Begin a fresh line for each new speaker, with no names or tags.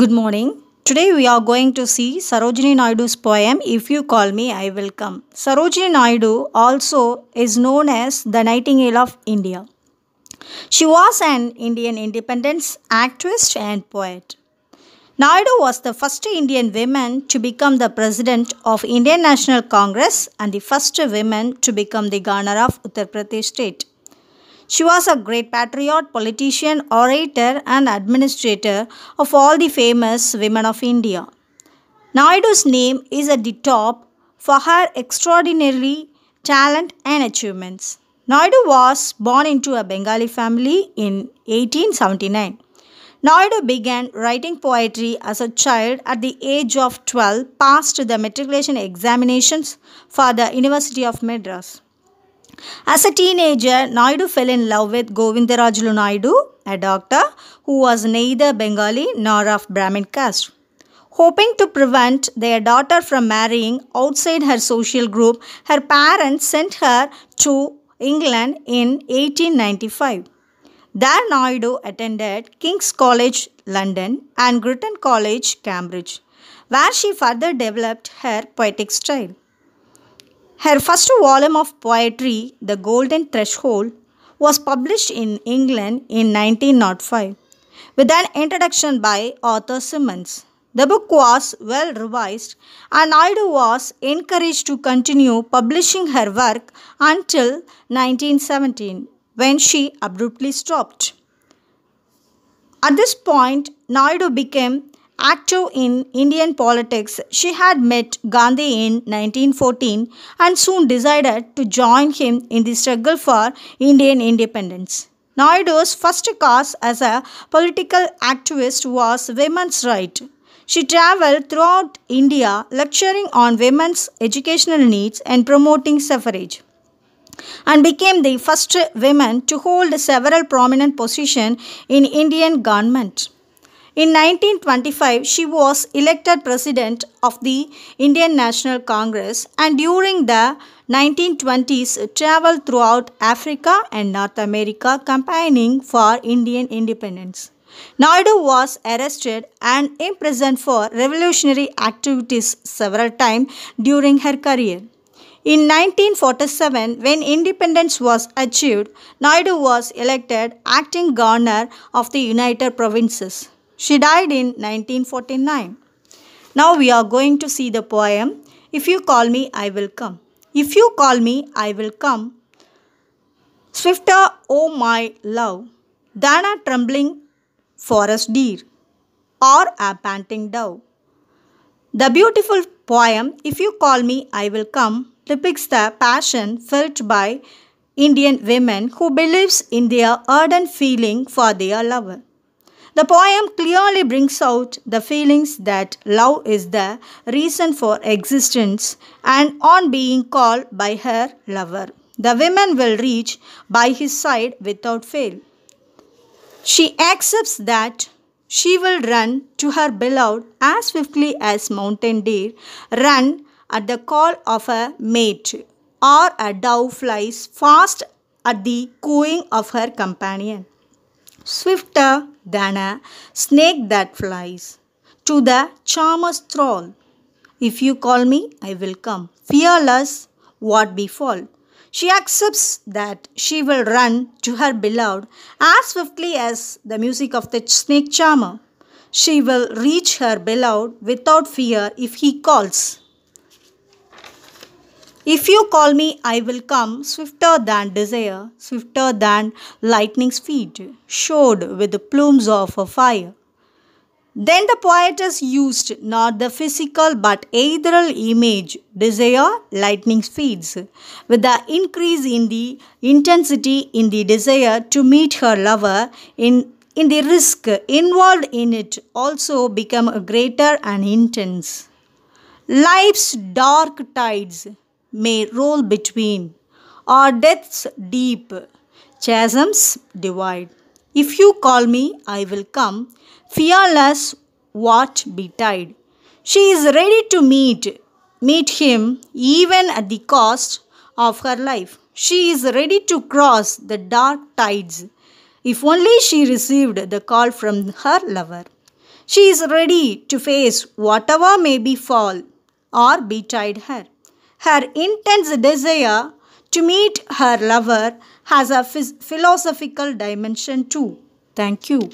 Good morning. Today we are going to see Sarojini Naidu's poem If You Call Me I Will Come. Sarojini Naidu also is known as the Nightingale of India. She was an Indian independence activist and poet. Naidu was the first Indian woman to become the president of Indian National Congress and the first woman to become the governor of Uttar Pradesh state. She was a great patriot, politician, orator, and administrator of all the famous women of India. Naidu's name is at the top for her extraordinary talent and achievements. Naidu was born into a Bengali family in 1879. Naidu began writing poetry as a child at the age of 12, passed the matriculation examinations for the University of Madras. As a teenager, Naidu fell in love with Govindarajulu Naidu, a doctor who was neither Bengali nor of Brahmin caste. Hoping to prevent their daughter from marrying outside her social group, her parents sent her to England in 1895. There Naidu attended King's College London and Girton College Cambridge, where she further developed her poetic style. Her first volume of poetry, The Golden Threshold, was published in England in 1905 with an introduction by Arthur Simmons. The book was well revised and Naidu was encouraged to continue publishing her work until 1917 when she abruptly stopped. At this point, Naidu became active in Indian politics, she had met Gandhi in 1914 and soon decided to join him in the struggle for Indian independence. Naidu's first cause as a political activist was women's rights. She traveled throughout India lecturing on women's educational needs and promoting suffrage and became the first woman to hold several prominent positions in Indian government. In 1925, she was elected president of the Indian National Congress and during the 1920s traveled throughout Africa and North America campaigning for Indian independence. Naidu was arrested and imprisoned for revolutionary activities several times during her career. In 1947, when independence was achieved, Naidu was elected acting governor of the United Provinces. She died in 1949. Now we are going to see the poem If You Call Me, I Will Come. If you call me, I will come. Swifter, oh my love, than a trembling forest deer or a panting dove. The beautiful poem, If You Call Me, I Will Come, depicts the passion felt by Indian women who believes in their ardent feeling for their lover. The poem clearly brings out the feelings that love is the reason for existence and on being called by her lover. The woman will reach by his side without fail. She accepts that she will run to her beloved as swiftly as mountain deer run at the call of a mate or a dove flies fast at the cooing of her companion swifter than a snake that flies. To the charmer's thrall, if you call me, I will come. Fearless, what befall? She accepts that she will run to her beloved as swiftly as the music of the snake charmer. She will reach her beloved without fear if he calls. If you call me, I will come swifter than desire, swifter than lightning's feet, shod with the plumes of a fire. Then the poetess used not the physical but ethereal image, desire, lightning speeds, with the increase in the intensity in the desire to meet her lover in, in the risk involved in it also become greater and intense. Life's dark tides may roll between, or death's deep chasms divide. If you call me, I will come, fearless watch betide. She is ready to meet, meet him even at the cost of her life. She is ready to cross the dark tides if only she received the call from her lover. She is ready to face whatever may befall or betide her. Her intense desire to meet her lover has a philosophical dimension too. Thank you.